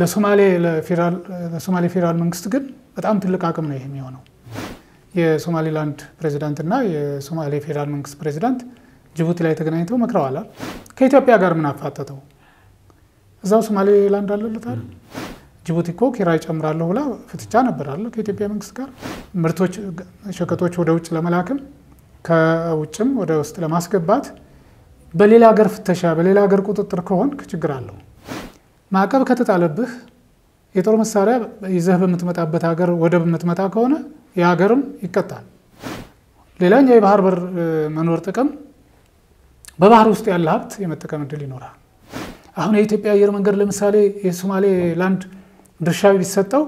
ለሶማሌ ፌዴራል መንግስት ግን በጣም ትልቅ አቅም ነው ይህ የሚሆነው። የሶማሌላንድ ፕሬዚዳንት እና የሶማሌ ፌዴራል መንግስት ፕሬዚዳንት ጅቡቲ ላይ ተገናኝተው መክረዋል። ከኢትዮጵያ ጋር ምን አፋጠተው? እዛው ሶማሌላንድ አለለታል። ጅቡቲ እኮ ኪራይ ይጨምራለሁ ብላ ፍትቻ ነበር አለ ከኢትዮጵያ መንግስት ጋር። ምርቶች፣ ሸቀጦች ወደ ውጭ ለመላክም ከውጭም ወደ ውስጥ ለማስገባት በሌላ ሀገር ፍተሻ፣ በሌላ ሀገር ቁጥጥር ከሆን ችግር አለው። ማዕቀብ ከተጣለብህ የጦር መሳሪያ ይዘህ በምትመጣበት ሀገር ወደብ የምትመጣ ከሆነ የሀገርም ይቀጣል። ሌላኛው የባህር በር መኖር ጥቅም በባህር ውስጥ ያለ ሀብት የመጠቀም እድል ይኖራል። አሁን የኢትዮጵያ አየር መንገድ ለምሳሌ የሶማሌ ላንድ ድርሻ ቢሰጠው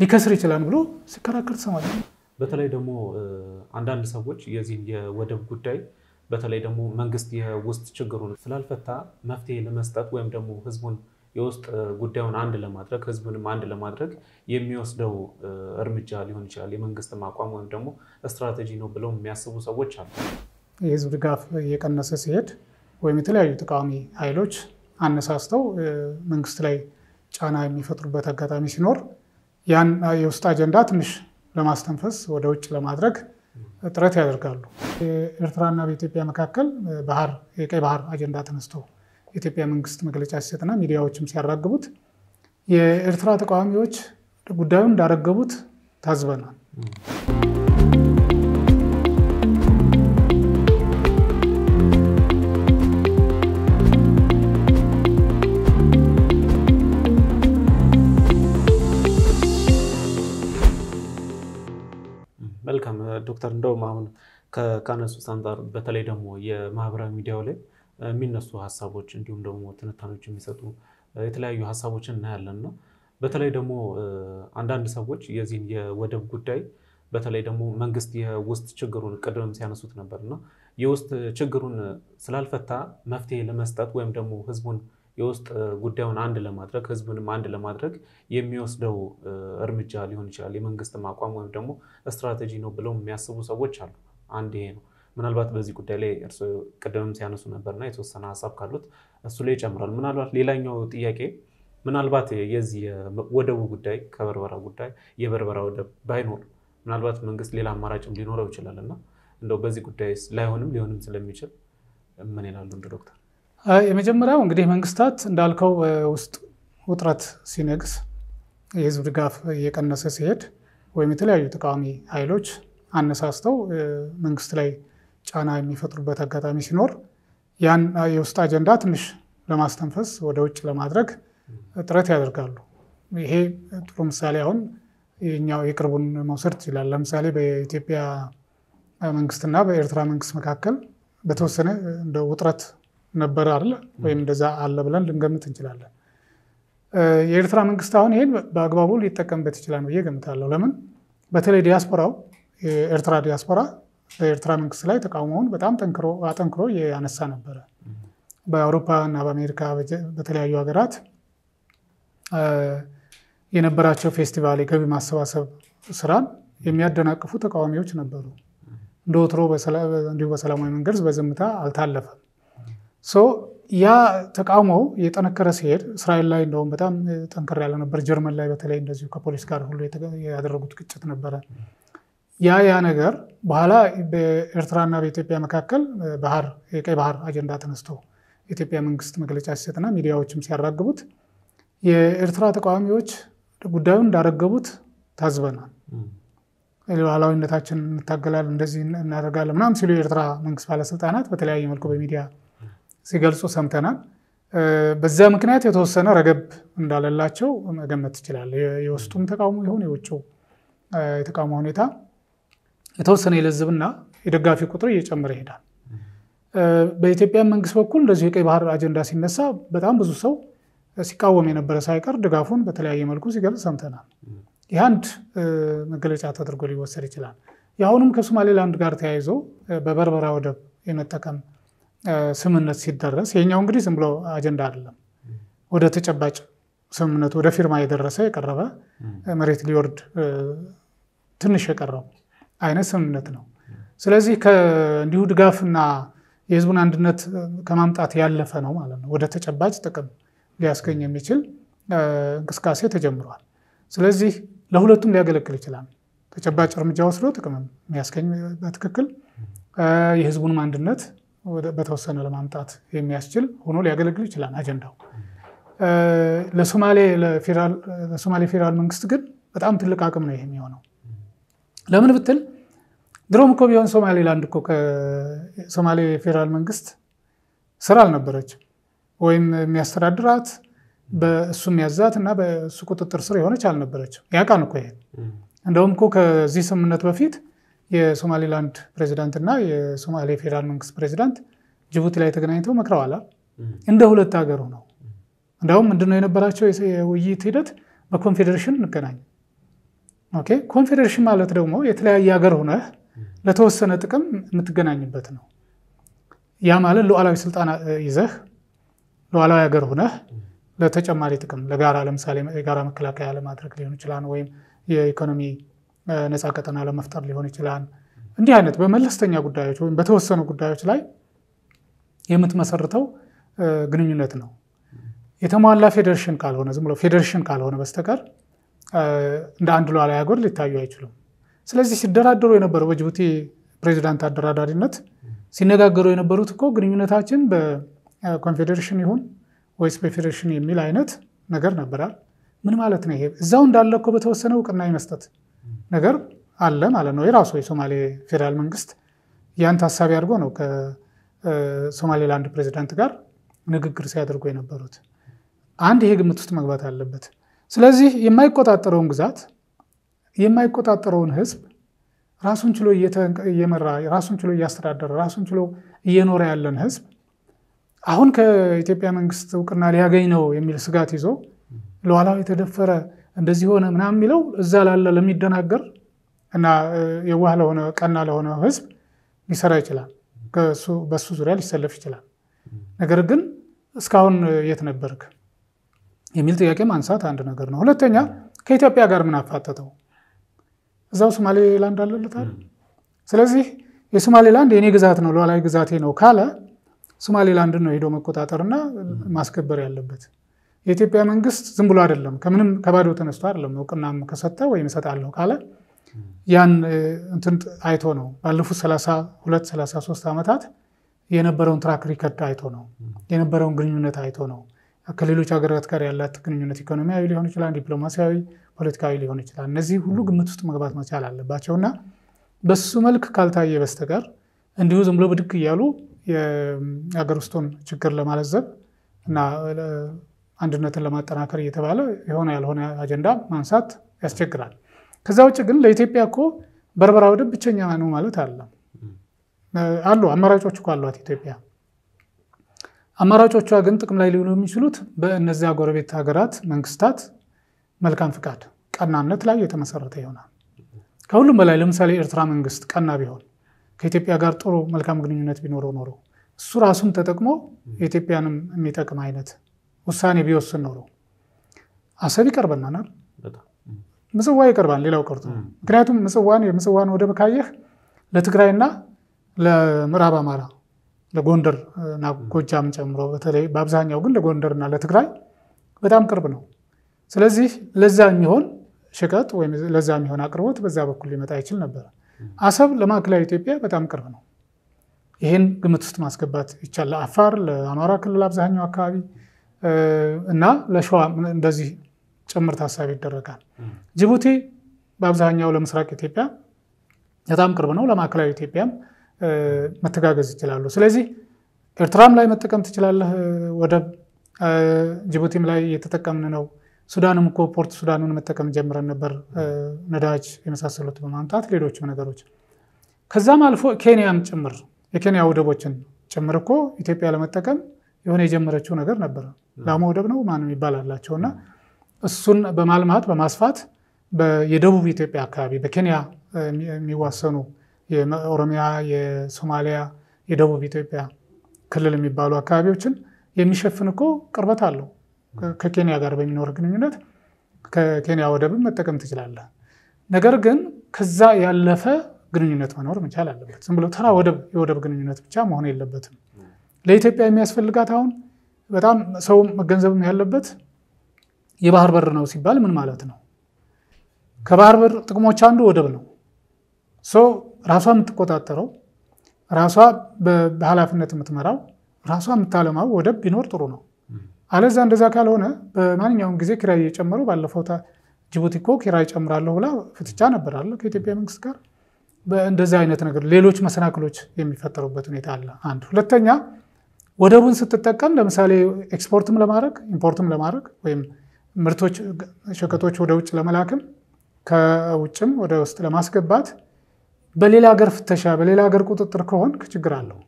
ሊከስር ይችላል ብሎ ሲከራከር ትሰማለህ። በተለይ ደግሞ አንዳንድ ሰዎች የዚህ የወደብ ጉዳይ በተለይ ደግሞ መንግስት የውስጥ ችግሩን ስላልፈታ መፍትሄ ለመስጠት ወይም ደግሞ ህዝቡን የውስጥ ጉዳዩን አንድ ለማድረግ ህዝብንም አንድ ለማድረግ የሚወስደው እርምጃ ሊሆን ይችላል። የመንግስትም አቋም ወይም ደግሞ ስትራቴጂ ነው ብለው የሚያስቡ ሰዎች አሉ። የህዝብ ድጋፍ እየቀነሰ ሲሄድ ወይም የተለያዩ ተቃዋሚ ኃይሎች አነሳስተው መንግስት ላይ ጫና የሚፈጥሩበት አጋጣሚ ሲኖር ያን የውስጥ አጀንዳ ትንሽ ለማስተንፈስ ወደ ውጭ ለማድረግ ጥረት ያደርጋሉ። ኤርትራና በኢትዮጵያ መካከል ባህር የቀይ ባህር አጀንዳ ተነስተው። የኢትዮጵያ መንግስት መግለጫ ሲሰጥና ሚዲያዎችም ሲያራግቡት የኤርትራ ተቃዋሚዎች ጉዳዩን እንዳረገቡት ታዝበናል። መልካም ዶክተር፣ እንደውም አሁን ከነሱት አንጻር በተለይ ደግሞ የማህበራዊ ሚዲያው ላይ የሚነሱ ሀሳቦች እንዲሁም ደግሞ ትንታኔዎች የሚሰጡ የተለያዩ ሀሳቦችን እናያለን ነው። በተለይ ደግሞ አንዳንድ ሰዎች የዚህን የወደብ ጉዳይ በተለይ ደግሞ መንግስት የውስጥ ችግሩን ቅድም ሲያነሱት ነበር እና የውስጥ ችግሩን ስላልፈታ መፍትሄ ለመስጠት ወይም ደግሞ ህዝቡን የውስጥ ጉዳዩን አንድ ለማድረግ ህዝቡንም አንድ ለማድረግ የሚወስደው እርምጃ ሊሆን ይችላል የመንግስትም አቋም ወይም ደግሞ ስትራቴጂ ነው ብለው የሚያስቡ ሰዎች አሉ። አንድ ይሄ ነው። ምናልባት በዚህ ጉዳይ ላይ እርስ ቅድምም ሲያነሱ ነበርና የተወሰነ ሀሳብ ካሉት እሱ ላይ ይጨምራል። ምናልባት ሌላኛው ጥያቄ ምናልባት የዚህ ወደቡ ጉዳይ ከበርበራ ጉዳይ የበርበራ ወደብ ባይኖር ምናልባት መንግስት ሌላ አማራጭም ሊኖረው ይችላል እና እንደው በዚህ ጉዳይ ላይሆንም ሊሆንም ስለሚችል ምን ይላሉ? እንደ ዶክተር የመጀመሪያው እንግዲህ መንግስታት እንዳልከው ውስጥ ውጥረት ሲነግስ የህዝብ ድጋፍ እየቀነሰ ሲሄድ ወይም የተለያዩ ተቃዋሚ ኃይሎች አነሳስተው መንግስት ላይ ጫና የሚፈጥሩበት አጋጣሚ ሲኖር ያን የውስጥ አጀንዳ ትንሽ ለማስተንፈስ ወደ ውጭ ለማድረግ ጥረት ያደርጋሉ። ይሄ ጥሩ ምሳሌ አሁን የኛው የቅርቡን መውሰድ ይችላል። ለምሳሌ በኢትዮጵያ መንግስትና በኤርትራ መንግስት መካከል በተወሰነ እንደ ውጥረት ነበረ አለ ወይም እንደዛ አለ ብለን ልንገምት እንችላለን። የኤርትራ መንግስት አሁን ይሄን በአግባቡ ሊጠቀምበት ይችላል ብዬ ገምታለሁ። ለምን በተለይ ዲያስፖራው የኤርትራ ዲያስፖራ በኤርትራ መንግስት ላይ ተቃውሞውን በጣም አጠንክሮ ያነሳ ነበረ። በአውሮፓ እና በአሜሪካ በተለያዩ ሀገራት የነበራቸው ፌስቲቫል የገቢ ማሰባሰብ ስራን የሚያደናቅፉ ተቃዋሚዎች ነበሩ። እንደ ወትሮ እንዲሁ በሰላማዊ መንገድ በዝምታ አልታለፈም። ያ ተቃውሞ የጠነከረ ሲሄድ እስራኤል ላይ እንደውም በጣም ጠንከር ያለ ነበር። ጀርመን ላይ በተለይ እንደዚሁ ከፖሊስ ጋር ሁሉ ያደረጉት ግጭት ነበረ። ያ ያ ነገር በኋላ በኤርትራና በኢትዮጵያ መካከል ባህር የቀይ ባህር አጀንዳ ተነስቶ የኢትዮጵያ መንግስት መግለጫ ሲሰጥና ሚዲያዎችም ሲያራግቡት የኤርትራ ተቃዋሚዎች ጉዳዩን እንዳረገቡት ታዝበናል። ሉዓላዊነታችን እንታገላለን፣ እንደዚህ እናደርጋለን ምናም ሲሉ የኤርትራ መንግስት ባለስልጣናት በተለያየ መልኩ በሚዲያ ሲገልጹ ሰምተናል። በዛ ምክንያት የተወሰነ ረገብ እንዳለላቸው መገመት ትችላል። የውስጡም ተቃውሞ ይሁን የውጭው የተቃውሞ ሁኔታ የተወሰነ ይለዝብና የደጋፊ ቁጥር እየጨመረ ይሄዳል። በኢትዮጵያ መንግስት በኩል እንደዚሁ የቀይ ባህር አጀንዳ ሲነሳ በጣም ብዙ ሰው ሲቃወም የነበረ ሳይቀር ድጋፉን በተለያየ መልኩ ሲገልጽ ሰምተናል። ይህ አንድ መገለጫ ተደርጎ ሊወሰድ ይችላል። የአሁኑም ከሶማሌላንድ ጋር ተያይዞ በበርበራ ወደብ የመጠቀም ስምምነት ሲደረስ የኛው እንግዲህ ዝም ብሎ አጀንዳ አይደለም። ወደ ተጨባጭ ስምምነቱ ወደ ፊርማ የደረሰ የቀረበ መሬት ሊወርድ ትንሽ የቀረው አይነት ስምምነት ነው። ስለዚህ እንዲሁ ድጋፍና የህዝቡን አንድነት ከማምጣት ያለፈ ነው ማለት ነው። ወደ ተጨባጭ ጥቅም ሊያስገኝ የሚችል እንቅስቃሴ ተጀምሯል። ስለዚህ ለሁለቱም ሊያገለግል ይችላል። ተጨባጭ እርምጃ ወስዶ ጥቅም የሚያስገኝ በትክክል የህዝቡንም አንድነት በተወሰነ ለማምጣት የሚያስችል ሆኖ ሊያገለግል ይችላል አጀንዳው። ለሶማሌ ፌዴራል መንግስት ግን በጣም ትልቅ አቅም ነው ይሄ የሚሆነው ለምን ብትል ድሮም እኮ ቢሆን ሶማሌላንድ እኮ ከሶማሌ ፌዴራል መንግስት ስራ አልነበረችም ወይም የሚያስተዳድራት በእሱ የሚያዛት እና በእሱ ቁጥጥር ስር የሆነች አልነበረችም። ያውቃን እኮ ይሄ እንደውም እኮ ከዚህ ስምምነት በፊት የሶማሌላንድ ፕሬዚዳንት እና የሶማሌ ፌዴራል መንግስት ፕሬዚዳንት ጅቡቲ ላይ ተገናኝተው መክረዋል። እንደ ሁለት ሀገር ነው። እንደውም ምንድነው የነበራቸው የውይይት ሂደት በኮንፌዴሬሽን እንገናኝ ኦኬ ኮንፌዴሬሽን ማለት ደግሞ የተለያየ ሀገር ሆነህ ለተወሰነ ጥቅም የምትገናኝበት ነው። ያ ማለት ሉዓላዊ ስልጣን ይዘህ ሉዓላዊ ሀገር ሆነህ ለተጨማሪ ጥቅም ለጋራ ለምሳሌ የጋራ መከላከያ ለማድረግ ሊሆን ይችላል፣ ወይም የኢኮኖሚ ነፃ ቀጠና ለመፍጠር ሊሆን ይችላል። እንዲህ አይነት በመለስተኛ ጉዳዮች ወይም በተወሰኑ ጉዳዮች ላይ የምትመሰርተው ግንኙነት ነው። የተሟላ ፌዴሬሽን ካልሆነ ዝም ብሎ ፌዴሬሽን ካልሆነ በስተቀር እንደ አንድ ሉዓላዊ ሀገር ሊታዩ አይችሉም። ስለዚህ ሲደራደሩ የነበረው በጅቡቲ ፕሬዚዳንት አደራዳሪነት ሲነጋገሩ የነበሩት እኮ ግንኙነታችን በኮንፌዴሬሽን ይሁን ወይስ በፌዴሬሽን የሚል አይነት ነገር ነበራል። ምን ማለት ነው ይሄ? እዛው እንዳለ እኮ በተወሰነ እውቅና የመስጠት ነገር አለ ማለት ነው። የራሱ የሶማሌ ፌዴራል መንግስት ያን ታሳቢ አድርጎ ነው ከሶማሌላንድ ፕሬዚዳንት ጋር ንግግር ሲያደርጉ የነበሩት። አንድ ይሄ ግምት ውስጥ መግባት አለበት። ስለዚህ የማይቆጣጠረውን ግዛት የማይቆጣጠረውን ህዝብ ራሱን ችሎ እየመራ ራሱን ችሎ እያስተዳደረ ራሱን ችሎ እየኖረ ያለን ህዝብ አሁን ከኢትዮጵያ መንግስት እውቅና ሊያገኝ ነው የሚል ስጋት ይዞ ለኋላው የተደፈረ እንደዚህ ሆነ ምናምን የሚለው እዛ ላለ ለሚደናገር እና የዋህ ለሆነ ቀና ለሆነ ህዝብ ሊሰራ ይችላል። በሱ ዙሪያ ሊሰለፍ ይችላል። ነገር ግን እስካሁን የት ነበርክ? የሚል ጥያቄ ማንሳት አንድ ነገር ነው። ሁለተኛ ከኢትዮጵያ ጋር ምን አፋጠጠው? እዛው ሶማሌላንድ አለለታል። ስለዚህ የሶማሌላንድ የኔ ግዛት ነው ሉዓላዊ ግዛቴ ነው ካለ ሶማሌላንድን ነው ሄዶ መቆጣጠርና ማስከበር ያለበት። የኢትዮጵያ መንግስት ዝም ብሎ አይደለም ከምንም ከባዶ ተነስቶ አይደለም እውቅናም ከሰጠ ወይም እሰጣለሁ ካለ ያን እንትን አይቶ ነው። ባለፉት 32 33 ዓመታት የነበረውን ትራክ ሪከርድ አይቶ ነው። የነበረውን ግንኙነት አይቶ ነው። ከሌሎች ሀገራት ጋር ያላት ግንኙነት ኢኮኖሚያዊ ሊሆን ይችላል፣ ዲፕሎማሲያዊ፣ ፖለቲካዊ ሊሆን ይችላል። እነዚህ ሁሉ ግምት ውስጥ መግባት መቻል አለባቸው እና በሱ መልክ ካልታየ በስተቀር እንዲሁ ዝም ብሎ ብድግ እያሉ የሀገር ውስጡን ችግር ለማለዘብ እና አንድነትን ለማጠናከር እየተባለ የሆነ ያልሆነ አጀንዳ ማንሳት ያስቸግራል። ከዛ ውጭ ግን ለኢትዮጵያ እኮ በርበራ ወደብ ብቸኛ ነው ማለት አለ አሉ አማራጮች እኮ አሏት ኢትዮጵያ አማራጮቿ ግን ጥቅም ላይ ሊውሉ የሚችሉት በእነዚያ ጎረቤት ሀገራት መንግስታት መልካም ፍቃድ ቀናነት ላይ የተመሰረተ ይሆናል። ከሁሉም በላይ ለምሳሌ ኤርትራ መንግስት ቀና ቢሆን ከኢትዮጵያ ጋር ጥሩ መልካም ግንኙነት ቢኖረው ኖሮ እሱ ራሱን ተጠቅሞ የኢትዮጵያንም የሚጠቅም አይነት ውሳኔ ቢወስን ኖሮ አሰብ ይቀርበናናል፣ ምጽዋ ይቀርባል። ሌላው ቀርቶ ምክንያቱም ምጽዋን የምጽዋን ወደብ ካየህ ለትግራይና ለምዕራብ አማራ ለጎንደር እና ጎጃም ጨምሮ በተለይ በአብዛኛው ግን ለጎንደርና ለትግራይ በጣም ቅርብ ነው። ስለዚህ ለዛ የሚሆን ሽቀጥ ወይም ለዛ የሚሆን አቅርቦት በዛ በኩል ሊመጣ ይችል ነበር። አሰብ ለማዕከላዊ ኢትዮጵያ በጣም ቅርብ ነው። ይህን ግምት ውስጥ ማስገባት ይቻል ለአፋር፣ ለአማራ ክልል አብዛኛው አካባቢ እና ለሸዋ እንደዚህ ጭምር ታሳቢ ይደረጋል። ጅቡቲ በአብዛኛው ለምስራቅ ኢትዮጵያ በጣም ቅርብ ነው። ለማዕከላዊ ኢትዮጵያም መተጋገዝ ይችላሉ። ስለዚህ ኤርትራም ላይ መጠቀም ትችላለህ ወደብ፣ ጅቡቲም ላይ እየተጠቀምን ነው። ሱዳንም እኮ ፖርት ሱዳንን መጠቀም ጀምረን ነበር፣ ነዳጅ የመሳሰሉት በማምጣት ሌሎችም ነገሮች። ከዛም አልፎ ኬንያም ጭምር የኬንያ ወደቦችን ጭምር እኮ ኢትዮጵያ ለመጠቀም የሆነ የጀመረችው ነገር ነበረ። ላሙ ወደብ ነው ማንም ይባላላቸው እና እሱን በማልማት በማስፋት የደቡብ ኢትዮጵያ አካባቢ በኬንያ የሚዋሰኑ የኦሮሚያ፣ የሶማሊያ፣ የደቡብ ኢትዮጵያ ክልል የሚባሉ አካባቢዎችን የሚሸፍን እኮ ቅርበት አለው። ከኬንያ ጋር በሚኖር ግንኙነት ከኬንያ ወደብን መጠቀም ትችላለህ። ነገር ግን ከዛ ያለፈ ግንኙነት መኖር መቻል አለበት። ዝም ብሎ ተራ ወደብ የወደብ ግንኙነት ብቻ መሆን የለበትም። ለኢትዮጵያ የሚያስፈልጋት አሁን በጣም ሰው መገንዘብም ያለበት የባህር በር ነው ሲባል ምን ማለት ነው? ከባህር በር ጥቅሞች አንዱ ወደብ ነው። ራሷ የምትቆጣጠረው ራሷ በኃላፊነት የምትመራው ራሷ የምታለማው ወደብ ቢኖር ጥሩ ነው። አለዛ እንደዛ ካልሆነ በማንኛውም ጊዜ ኪራይ እየጨመሩ ባለፈው ጅቡቲ እኮ ኪራይ ጨምራለሁ ብላ ፍትቻ ነበራለ ከኢትዮጵያ መንግስት ጋር። እንደዚ አይነት ነገር ሌሎች መሰናክሎች የሚፈጠሩበት ሁኔታ አለ። አንድ ሁለተኛ ወደቡን ስትጠቀም ለምሳሌ ኤክስፖርትም ለማድረግ ኢምፖርትም ለማድረግ ወይም ምርቶች፣ ሸቀጦች ወደ ውጭ ለመላክም ከውጭም ወደ ውስጥ ለማስገባት በሌላ ሀገር ፍተሻ፣ በሌላ ሀገር ቁጥጥር ከሆንክ ችግር አለው።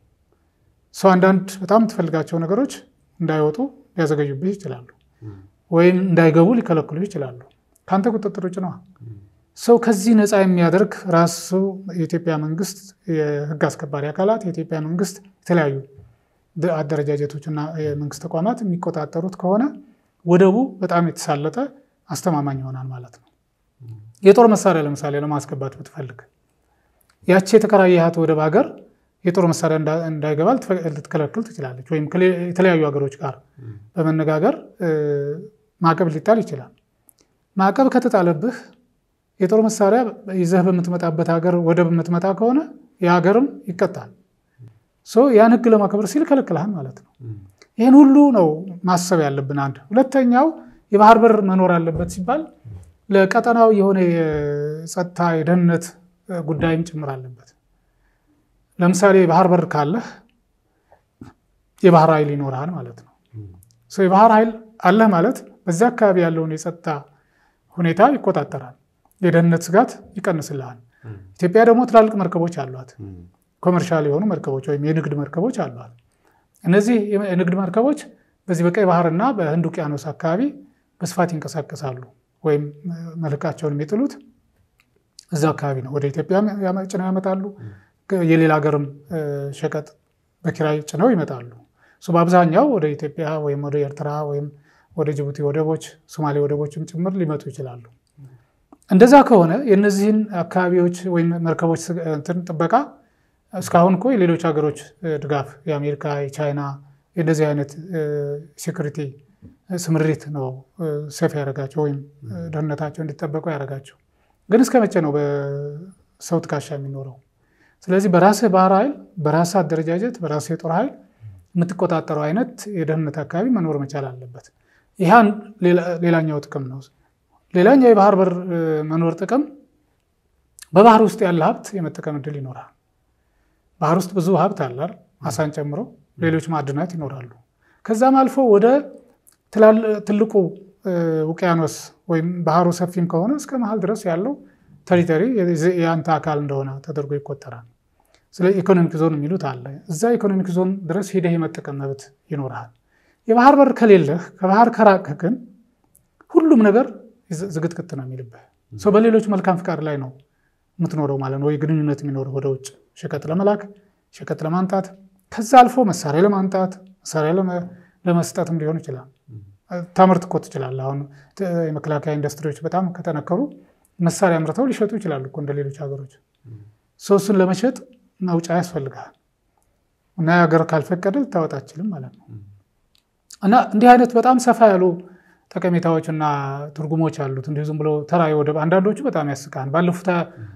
ሰው አንዳንድ በጣም የምትፈልጋቸው ነገሮች እንዳይወጡ ሊያዘገዩብህ ይችላሉ፣ ወይም እንዳይገቡ ሊከለክሉ ይችላሉ። ከአንተ ቁጥጥር ውጭ ነዋ። ሰው ከዚህ ነፃ የሚያደርግ ራሱ የኢትዮጵያ መንግስት የህግ አስከባሪ አካላት፣ የኢትዮጵያ መንግስት የተለያዩ አደረጃጀቶችና የመንግስት ተቋማት የሚቆጣጠሩት ከሆነ ወደቡ በጣም የተሳለጠ አስተማማኝ ይሆናል ማለት ነው። የጦር መሳሪያ ለምሳሌ ለማስገባት ብትፈልግ ያቺ የተከራየሃት ወደብ ሀገር የጦር መሳሪያ እንዳይገባ ልትከለክል ትችላለች። ወይም የተለያዩ ሀገሮች ጋር በመነጋገር ማዕቀብ ሊጣል ይችላል። ማዕቀብ ከተጣለብህ የጦር መሳሪያ ይዘህ በምትመጣበት ሀገር ወደብ የምትመጣ ከሆነ የሀገርም ይቀጣል። ያን ህግ ለማክበር ሲል ከለክልሃል ማለት ነው። ይህን ሁሉ ነው ማሰብ ያለብን። አንድ ሁለተኛው የባህር በር መኖር አለበት ሲባል ለቀጠናው የሆነ የጸጥታ የደህንነት ጉዳይም ጭምር አለበት። ለምሳሌ የባህር በር ካለህ የባህር ኃይል ይኖርሃል ማለት ነው። የባህር ኃይል አለህ ማለት በዚ አካባቢ ያለውን የጸጥታ ሁኔታ ይቆጣጠራል። የደህንነት ስጋት ይቀንስልሃል። ኢትዮጵያ ደግሞ ትላልቅ መርከቦች አሏት። ኮመርሻል የሆኑ መርከቦች ወይም የንግድ መርከቦች አሏት። እነዚህ የንግድ መርከቦች በዚህ በቀይ ባህርና በህንድ ውቅያኖስ አካባቢ በስፋት ይንቀሳቀሳሉ ወይም መልካቸውን የሚጥሉት እዛ አካባቢ ነው ወደ ኢትዮጵያ ጭነው ያመጣሉ። የሌላ ሀገርም ሸቀጥ በኪራይ ጭነው ይመጣሉ። በአብዛኛው ወደ ኢትዮጵያ ወይም ወደ ኤርትራ ወይም ወደ ጅቡቲ ወደቦች፣ ሶማሌ ወደቦችም ጭምር ሊመጡ ይችላሉ። እንደዛ ከሆነ የእነዚህን አካባቢዎች ወይም መርከቦች እንትን ጥበቃ እስካሁን እኮ የሌሎች ሀገሮች ድጋፍ የአሜሪካ፣ የቻይና የእነዚህ አይነት ሴኩሪቲ ስምሪት ነው ሴፍ ያደረጋቸው ወይም ደህንነታቸው እንዲጠበቁ ያደረጋቸው። ግን እስከ መቼ ነው በሰው ትካሻ የሚኖረው? ስለዚህ በራስህ ባህር ኃይል፣ በራስህ አደረጃጀት፣ በራስህ የጦር ኃይል የምትቆጣጠረው አይነት የደህንነት አካባቢ መኖር መቻል አለበት። ይህን ሌላኛው ጥቅም ነው። ሌላኛው የባህር በር መኖር ጥቅም በባህር ውስጥ ያለ ሀብት የመጠቀም እድል ይኖራል። ባህር ውስጥ ብዙ ሀብት አላል አሳን ጨምሮ ሌሎች ማዕድናት ይኖራሉ። ከዛም አልፎ ወደ ትልቁ ውቅያኖስ ወይም ባህሩ ሰፊም ከሆነ እስከ መሀል ድረስ ያለው ተሪተሪ የአንተ አካል እንደሆነ ተደርጎ ይቆጠራል። ስለ ኢኮኖሚክ ዞን የሚሉት አለ። እዛ ኢኮኖሚክ ዞን ድረስ ሂደህ የመጠቀም መብት ይኖርሃል። የባህር በር ከሌለህ ከባህር ከራቅህ ግን ሁሉም ነገር ዝግትግት ነው የሚልብህ። ሰው በሌሎች መልካም ፍቃድ ላይ ነው የምትኖረው ማለት ነው። ወይ ግንኙነት የሚኖረው ወደ ውጭ ሸቀጥ ለመላክ ሸቀጥ ለማንጣት ከዛ አልፎ መሳሪያ ለማንጣት መሳሪያ ለመስጠትም ሊሆን ይችላል። ታምርት እኮ ትችላለህ። አሁን የመከላከያ ኢንዱስትሪዎች በጣም ከጠነከሩ መሳሪያ አምርተው ሊሸጡ ይችላሉ እኮ እንደ ሌሎች ሀገሮች። ሰው እሱን ለመሸጥ መውጫ ያስፈልግሃል እና ሀገር ካልፈቀደ ልታወጣ አትችልም ማለት ነው። እና እንዲህ አይነት በጣም ሰፋ ያሉ ጠቀሜታዎች እና ትርጉሞች አሉት። እንዲሁ ዝም ብሎ ተራ ወደብ አንዳንዶቹ በጣም ያስቃል። ባለፉት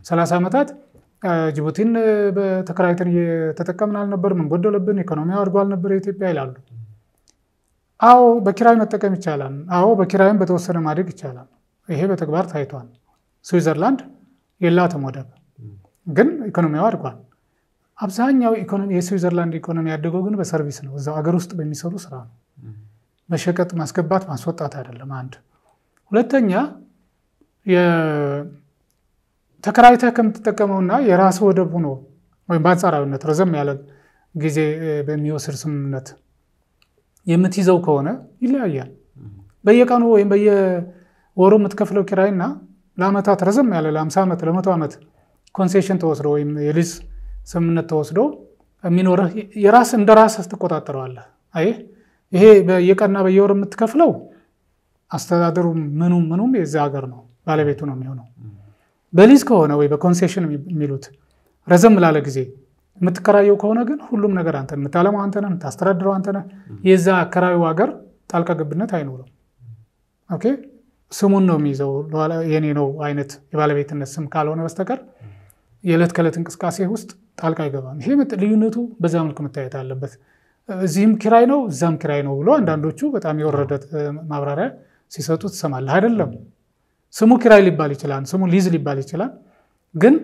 ሰላሳ ዓመታት ጅቡቲን በተከራይተን እየተጠቀምን አልነበር፣ ምን ጎደለብን፣ ኢኮኖሚ አድጎ አልነበር የኢትዮጵያ ይላሉ። አዎ በኪራይ መጠቀም ይቻላል። አዎ በኪራይም በተወሰነ ማድረግ ይቻላል። ይሄ በተግባር ታይቷል። ስዊዘርላንድ የላትም ወደብ፣ ግን ኢኮኖሚያው አድጓል። አብዛኛው የስዊዘርላንድ ኢኮኖሚ ያደገው ግን በሰርቪስ ነው። እዛው አገር ውስጥ በሚሰሩ ስራ ነው። በሸቀጥ ማስገባት ማስወጣት አይደለም። አንድ ሁለተኛ ተከራይተህ ከምትጠቀመውና የራስ ወደብ ሆኖ ወይም በአንጻራዊነት ረዘም ያለ ጊዜ በሚወስድ ስምምነት የምትይዘው ከሆነ ይለያያል። በየቀኑ ወይም በየወሩ የምትከፍለው ኪራይና ለአመታት ረዘም ያለ ለ50 ዓመት ለመቶ ዓመት ኮንሴሽን ተወስዶ ወይም የሊዝ ስምምነት ተወስዶ የሚኖርህ የራስ እንደ ራስ ትቆጣጠረዋለህ። አይ ይሄ በየቀና በየወር የምትከፍለው አስተዳደሩ ምኑም ምኑም የዚ ሀገር ነው ባለቤቱ ነው የሚሆነው። በሊዝ ከሆነ ወይ በኮንሴሽን የሚሉት ረዘም ላለ ጊዜ የምትከራየው ከሆነ ግን ሁሉም ነገር አንተ የምታለማው አንተነህ የምታስተዳድረው አንተነህ። የዛ አከራዩ ሀገር ጣልቃ ገብነት አይኖርም። ኦኬ ስሙን ነው የሚይዘው የኔ ነው አይነት የባለቤትነት ስም ካልሆነ በስተቀር የዕለት ከዕለት እንቅስቃሴ ውስጥ ጣልቃ አይገባም። ይሄ ልዩነቱ በዛ መልክ መታየት አለበት። እዚህም ኪራይ ነው እዛም ኪራይ ነው ብሎ አንዳንዶቹ በጣም የወረደ ማብራሪያ ሲሰጡ ትሰማለህ። አይደለም ስሙ ኪራይ ሊባል ይችላል፣ ስሙ ሊዝ ሊባል ይችላል። ግን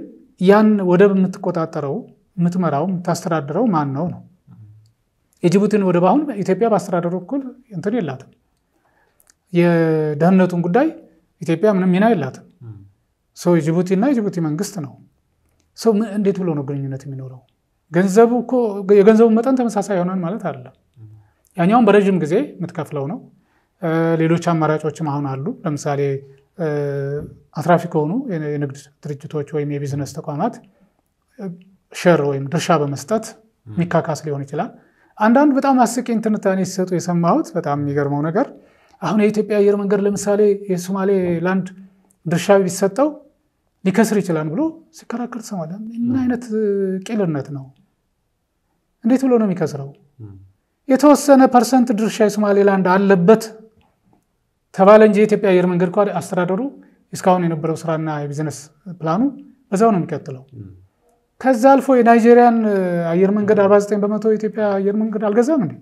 ያን ወደብ የምትቆጣጠረው የምትመራው የምታስተዳድረው ማን ነው ነው። የጅቡቲን ወደብ አሁን ኢትዮጵያ በአስተዳደሩ እኩል እንትን የላትም። የደህንነቱን ጉዳይ ኢትዮጵያ ምንም ሚና የላትም። ሰው የጅቡቲና የጅቡቲ መንግስት ነው። ሰው እንዴት ብሎ ነው ግንኙነት የሚኖረው? ገንዘቡ እኮ የገንዘቡ መጠን ተመሳሳይ የሆነን ማለት አይደለም። ያኛውን በረዥም ጊዜ የምትከፍለው ነው። ሌሎች አማራጮችም አሁን አሉ። ለምሳሌ አትራፊ ከሆኑ የንግድ ድርጅቶች ወይም የቢዝነስ ተቋማት ሸር ወይም ድርሻ በመስጠት ሚካካስ ሊሆን ይችላል። አንዳንድ በጣም አስቂኝ ትንታኔ ሲሰጡ የሰማሁት በጣም የሚገርመው ነገር አሁን የኢትዮጵያ አየር መንገድ ለምሳሌ የሶማሌ ላንድ ድርሻ ቢሰጠው ሊከስር ይችላል ብሎ ሲከራከር ሰማለ። ምን አይነት ቂልነት ነው? እንዴት ብሎ ነው የሚከስረው? የተወሰነ ፐርሰንት ድርሻ የሶማሌላንድ አለበት ተባለ እንጂ የኢትዮጵያ አየር መንገድ እኮ አስተዳደሩ እስካሁን የነበረው ስራና የቢዝነስ ፕላኑ በዛው ነው የሚቀጥለው። ከዛ አልፎ የናይጄሪያን አየር መንገድ 49 በመቶ የኢትዮጵያ አየር መንገድ አልገዛም እንዴ?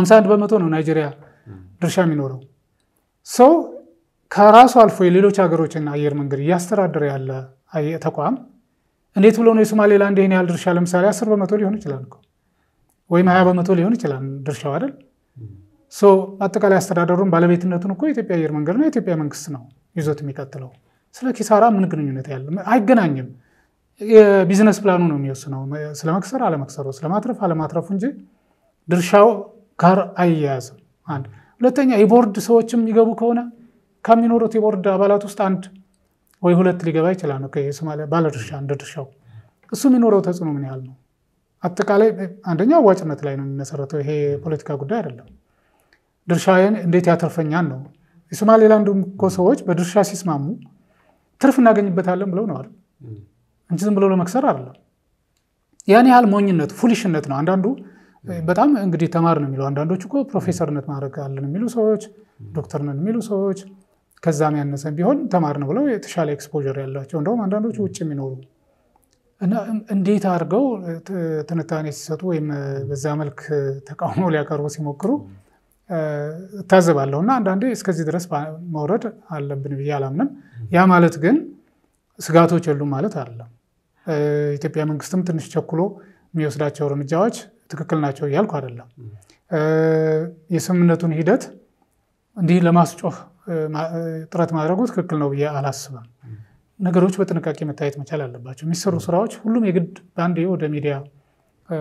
51 በመቶ ነው ናይጄሪያ ድርሻ የሚኖረው። ሰው ከራሱ አልፎ የሌሎች ሀገሮችን አየር መንገድ እያስተዳደረ ያለ ተቋም እንዴት ብሎ ነው የሶማሌላንድ ይህን ያህል ድርሻ ለምሳሌ 10 በመቶ ሊሆን ይችላል ወይም 20 በመቶ ሊሆን ይችላል ድርሻው አይደል? አጠቃላይ አስተዳደሩን ባለቤትነቱን እኮ የኢትዮጵያ አየር መንገድና የኢትዮጵያ መንግስት ነው ይዞት የሚቀጥለው። ስለ ኪሳራ ምን ግንኙነት ያለ አይገናኝም። የቢዝነስ ፕላኑ ነው የሚወስነው ስለመክሰር አለመክሰሩ፣ ስለማትረፍ አለማትረፉ እንጂ ድርሻው ጋር አይያያዝም። አንድ ሁለተኛ የቦርድ ሰዎችም የሚገቡ ከሆነ ከሚኖሩት የቦርድ አባላት ውስጥ አንድ ወይ ሁለት ሊገባ ይችላል ነው ባለድርሻ እንደ ድርሻው። እሱ የሚኖረው ተጽዕኖ ምን ያህል ነው? አጠቃላይ አንደኛ አዋጭነት ላይ ነው የሚመሰረተው። ይሄ የፖለቲካ ጉዳይ አይደለም። ድርሻዬን እንዴት ያተርፈኛን ነው። የሶማሌላንድ እኮ ሰዎች በድርሻ ሲስማሙ ትርፍ እናገኝበታለን ብለው ነው አይደል እንጂ ዝም ብሎ ለመክሰር አይደለም። ያን ያህል ሞኝነት ፉሊሽነት ነው። አንዳንዱ በጣም እንግዲህ ተማር ነው የሚለው አንዳንዶች እኮ ፕሮፌሰርነት ማድረግ አለን የሚሉ ሰዎች፣ ዶክተርነት የሚሉ ሰዎች ከዛም ያነሰ ቢሆን ተማር ነው ብለው የተሻለ ኤክስፖር ያላቸው እንደውም አንዳንዶች ውጭ የሚኖሩ እና እንዴት አድርገው ትንታኔ ሲሰጡ ወይም በዛ መልክ ተቃውሞ ሊያቀርቡ ሲሞክሩ እታዘባለሁ። እና አንዳንዴ እስከዚህ ድረስ መውረድ አለብን ብዬ አላምንም። ያ ማለት ግን ስጋቶች የሉም ማለት አይደለም። ኢትዮጵያ መንግስትም ትንሽ ቸኩሎ የሚወስዳቸው እርምጃዎች ትክክል ናቸው እያልኩ አይደለም። የስምምነቱን ሂደት እንዲህ ለማስጮህ ጥረት ማድረጉ ትክክል ነው ብዬ አላስብም። ነገሮች በጥንቃቄ መታየት መቻል አለባቸው። የሚሰሩ ስራዎች ሁሉም የግድ በአንዴ ወደ ሚዲያ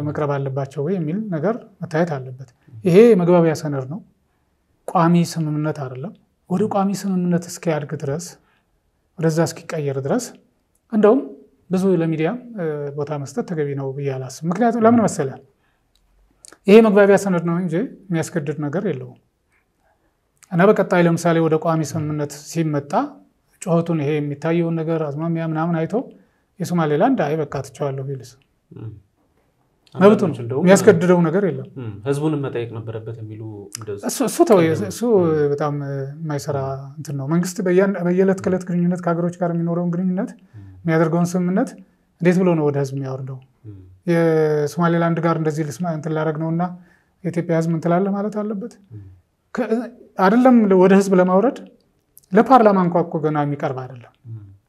መቅረብ አለባቸው ወይ የሚል ነገር መታየት አለበት። ይሄ መግባቢያ ሰነድ ነው፣ ቋሚ ስምምነት አይደለም። ወደ ቋሚ ስምምነት እስኪያድግ ድረስ ወደዛ እስኪቀየር ድረስ እንደውም ብዙ ለሚዲያም ቦታ መስጠት ተገቢ ነው ብዬ አላስብም። ምክንያቱም ለምን መሰለ? ይሄ መግባቢያ ሰነድ ነው እንጂ የሚያስገድድ ነገር የለውም እና በቀጣይ ለምሳሌ ወደ ቋሚ ስምምነት ሲመጣ ጩኸቱን ይሄ የሚታየውን ነገር አዝማሚያ ምናምን አይቶ የሶማሌላንድ አይ በቃ ትቸዋለሁ ይልስ መብቱ ነው። የሚያስገድደው ነገር የለም። ህዝቡንም መጠየቅ ነበረበት የሚሉ እሱ በጣም የማይሰራ እንትን ነው። መንግስት በየዕለት ከዕለት ግንኙነት ከሀገሮች ጋር የሚኖረውን ግንኙነት የሚያደርገውን ስምምነት እንዴት ብሎ ነው ወደ ህዝብ የሚያወርደው? የሶማሌላንድ ጋር እንደዚህ ልስማ እንትን ላደርግ ነው እና የኢትዮጵያ ህዝብ እንትላለ ማለት አለበት አይደለም። ወደ ህዝብ ለማውረድ ለፓርላማ እንኳ እኮ ገና የሚቀርብ አይደለም።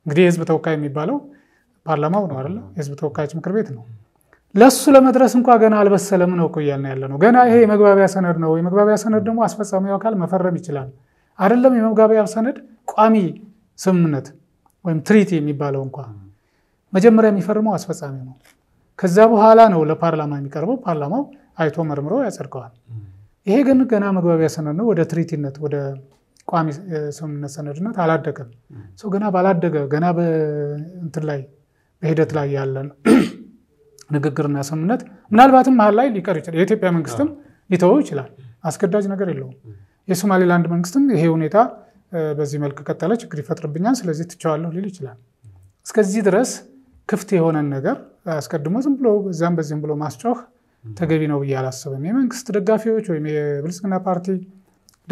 እንግዲህ የህዝብ ተወካይ የሚባለው ፓርላማው ነው አይደለ? የህዝብ ተወካዮች ምክር ቤት ነው። ለሱ ለመድረስ እንኳ ገና አልበሰለም ነው እኮ እያልን ያለ ነው። ገና ይሄ የመግባቢያ ሰነድ ነው። የመግባቢያ ሰነድ ደግሞ አስፈጻሚው አካል መፈረም ይችላል። አይደለም የመግባቢያ ሰነድ ቋሚ ስምምነት ወይም ትሪቲ የሚባለው እንኳ መጀመሪያ የሚፈርመው አስፈጻሚ ነው። ከዛ በኋላ ነው ለፓርላማ የሚቀርበው። ፓርላማው አይቶ መርምሮ ያጸድቀዋል። ይሄ ግን ገና መግባቢያ ሰነድ ነው። ወደ ትሪቲነት ወደ ቋሚ ስምምነት ሰነድነት አላደገም። ሰው ገና ባላደገ ገና በእንትን ላይ በሂደት ላይ ያለ ንግግርና ስምምነት ምናልባትም መሀል ላይ ሊቀር ይችላል። የኢትዮጵያ መንግስትም ሊተወው ይችላል። አስገዳጅ ነገር የለውም። የሶማሌላንድ መንግስትም ይሄ ሁኔታ በዚህ መልክ ቀጠለ ችግር ይፈጥርብኛል፣ ስለዚህ ትቸዋለሁ ሊል ይችላል። እስከዚህ ድረስ ክፍት የሆነን ነገር አስቀድሞ ዝም ብሎ በዛም በዚህም ብሎ ማስጮህ ተገቢ ነው ብዬ አላስብም። የመንግስት ደጋፊዎች ወይም የብልጽግና ፓርቲ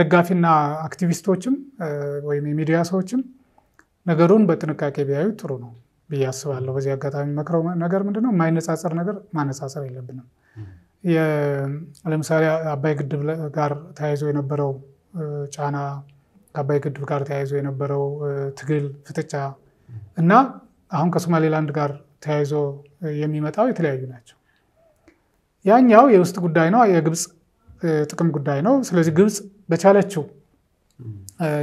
ደጋፊና አክቲቪስቶችም ወይም የሚዲያ ሰዎችም ነገሩን በጥንቃቄ ቢያዩ ጥሩ ነው ብዬ አስባለሁ። በዚህ አጋጣሚ መክረው ነገር ምንድነው የማይነጻጸር ነገር ማነጻጸር የለብንም። ለምሳሌ አባይ ግድብ ጋር ተያይዞ የነበረው ጫና ከአባይ ግድብ ጋር ተያይዞ የነበረው ትግል፣ ፍጥጫ እና አሁን ከሶማሌላንድ ጋር ተያይዞ የሚመጣው የተለያዩ ናቸው። ያኛው የውስጥ ጉዳይ ነው፣ የግብፅ ጥቅም ጉዳይ ነው። ስለዚህ ግብፅ በቻለችው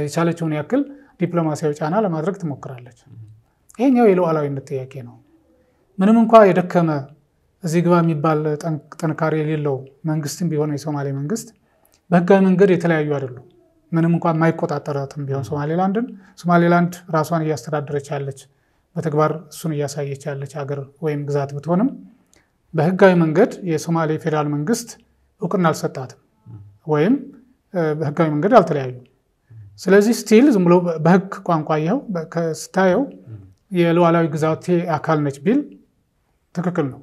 የቻለችውን ያክል ዲፕሎማሲያዊ ጫና ለማድረግ ትሞክራለች። ይሄኛው የሉዓላዊነት ጥያቄ ነው። ምንም እንኳ የደከመ እዚህ ግባ የሚባል ጥንካሬ የሌለው መንግስትም ቢሆን የሶማሌ መንግስት በህጋዊ መንገድ የተለያዩ አይደሉም። ምንም እንኳን ማይቆጣጠራትም ቢሆን ሶማሌላንድን ሶማሌላንድ ራሷን እያስተዳደረች ያለች በተግባር እሱን እያሳየች ያለች ሀገር ወይም ግዛት ብትሆንም በህጋዊ መንገድ የሶማሌ ፌዴራል መንግስት እውቅና አልሰጣትም ወይም በህጋዊ መንገድ አልተለያዩ። ስለዚህ ስቲል ዝም ብሎ በህግ ቋንቋ ይኸው ስታየው የሉዓላዊ ግዛቴ አካል ነች ቢል ትክክል ነው።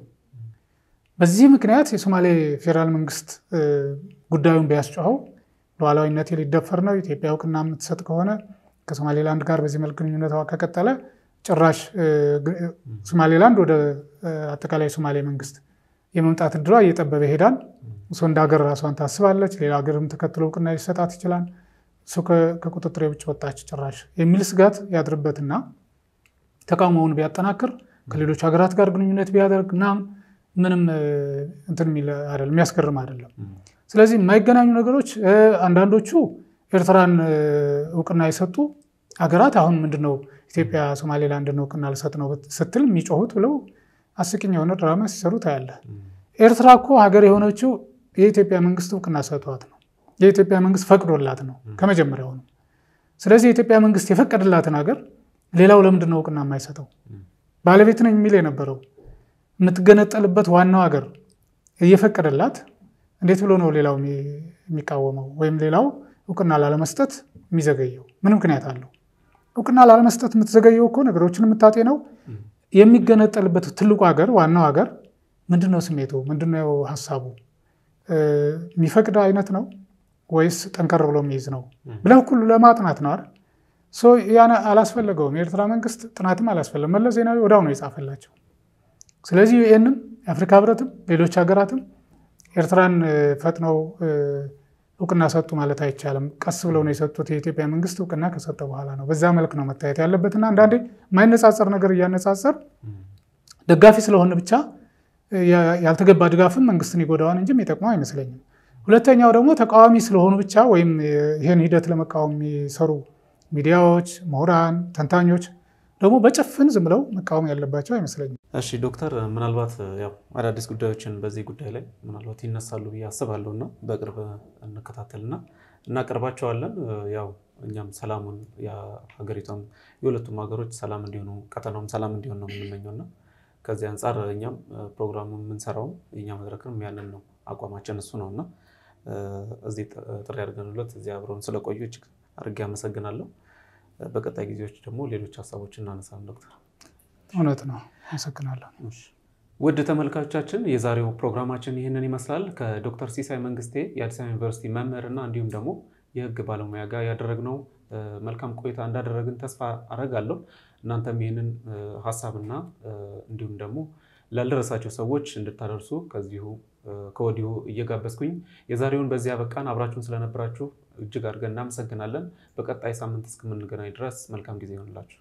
በዚህ ምክንያት የሶማሌ ፌዴራል መንግስት ጉዳዩን ቢያስጨኸው ሉዓላዊነቴ ሊደፈር ነው፣ ኢትዮጵያ እውቅና የምትሰጥ ከሆነ ከሶማሌላንድ ጋር በዚህ መልክ ግንኙነቷ ከቀጠለ ጭራሽ ሶማሌላንድ ወደ አጠቃላይ ሶማሌ መንግስት የመምጣት እድሏ እየጠበበ ሄዳል። እሱ እንደ ሀገር ራሷን ታስባለች። ሌላ ሀገርም ተከትሎ እውቅና ሊሰጣት ይችላል። እሱ ከቁጥጥር ውጭ ወጣች ጭራሽ የሚል ስጋት ያድርበትና ተቃውሞውን ቢያጠናክር ከሌሎች ሀገራት ጋር ግንኙነት ቢያደርግ ምናምን ምንም እንትን የሚያስገርም አይደለም። ስለዚህ የማይገናኙ ነገሮች አንዳንዶቹ ኤርትራን እውቅና የሰጡ ሀገራት አሁን ምንድነው ኢትዮጵያ ሶማሌላንድን እውቅና ልሰጥ ነው ስትል የሚጮሁት ብለው አስቂኝ የሆነ ድራማ ሲሰሩ ታያለ። ኤርትራ እኮ ሀገር የሆነችው የኢትዮጵያ መንግስት እውቅና ሰጥቷት ነው። የኢትዮጵያ መንግስት ፈቅዶላት ነው ከመጀመሪያው ነው። ስለዚህ የኢትዮጵያ መንግስት የፈቀደላትን ሀገር ሌላው ለምንድነው እውቅና የማይሰጠው? ባለቤት ነኝ የሚል የነበረው የምትገነጠልበት ዋናው ሀገር እየፈቀደላት እንዴት ብሎ ነው ሌላው የሚቃወመው ወይም ሌላው እውቅና ላለመስጠት የሚዘገየው ምን ምክንያት አለው? እውቅና ላለመስጠት የምትዘገየው እኮ ነገሮችን የምታጤ ነው። የሚገነጠልበት ትልቁ ሀገር ዋናው ሀገር ምንድነው? ስሜቱ ምንድነው? ሀሳቡ የሚፈቅድ አይነት ነው ወይስ ጠንከር ብሎ የሚይዝ ነው ብለህ ሁሉ ለማጥናት ነው አይደል? ያን አላስፈለገውም። የኤርትራ መንግስት ጥናትም አላስፈለገም። መለስ ዜናዊ ወዳው ነው የጻፈላቸው። ስለዚህ ዩኤንም የአፍሪካ ህብረትም ሌሎች ሀገራትም ኤርትራን ፈጥነው እውቅና ሰጡ ማለት አይቻልም። ቀስ ብለው ነው የሰጡት። የኢትዮጵያ መንግስት እውቅና ከሰጠ በኋላ ነው። በዛ መልክ ነው መታየት እና አንዳንዴ የማይነጻጸር ነገር እያነጻጸር ደጋፊ ስለሆነ ብቻ ያልተገባ ድጋፍም መንግስትን ይጎዳዋን እንጂ የሚጠቅመው አይመስለኝም። ሁለተኛው ደግሞ ተቃዋሚ ስለሆኑ ብቻ ወይም ይህን ሂደት ለመቃወም የሚሰሩ ሚዲያዎች፣ ምሁራን፣ ተንታኞች ደግሞ በጭፍን ዝም ብለው መቃወም ያለባቸው አይመስለኝም። እሺ ዶክተር፣ ምናልባት ያው አዳዲስ ጉዳዮችን በዚህ ጉዳይ ላይ ምናልባት ይነሳሉ ብዬ አስባለሁ እና በቅርብ እንከታተልና እናቀርባቸዋለን። ያው እኛም ሰላሙን ሀገሪቷም የሁለቱም ሀገሮች ሰላም እንዲሆኑ ቀጠናውም ሰላም እንዲሆን ነው የምንመኘው እና ከዚህ አንጻር እኛም ፕሮግራሙ የምንሰራውም የኛ መድረክም ያንን ነው አቋማችን እሱ ነው እና እዚህ ጥሪ አድርገንለት እዚህ አብረውን ስለቆዩ እጅግ አድርጌ አመሰግናለሁ። በቀጣይ ጊዜዎች ደግሞ ሌሎች ሀሳቦችን እናነሳለን ዶክተር። እውነት ነው። አመሰግናለሁ። ውድ ተመልካቾቻችን የዛሬው ፕሮግራማችን ይህንን ይመስላል። ከዶክተር ሲሳይ መንግስቴ የአዲስ አበባ ዩኒቨርሲቲ መምህርና እንዲሁም ደግሞ የህግ ባለሙያ ጋር ያደረግነው መልካም ቆይታ እንዳደረግን ተስፋ አረጋለሁ። እናንተም ይህንን ሀሳብና እንዲሁም ደግሞ ላልደረሳቸው ሰዎች እንድታደርሱ ከዚሁ ከወዲሁ እየጋበዝኩኝ የዛሬውን በዚያ በቃን አብራችሁን ስለነበራችሁ እጅግ አድርገን እናመሰግናለን። በቀጣይ ሳምንት እስከምንገናኝ ድረስ መልካም ጊዜ ይሆንላችሁ።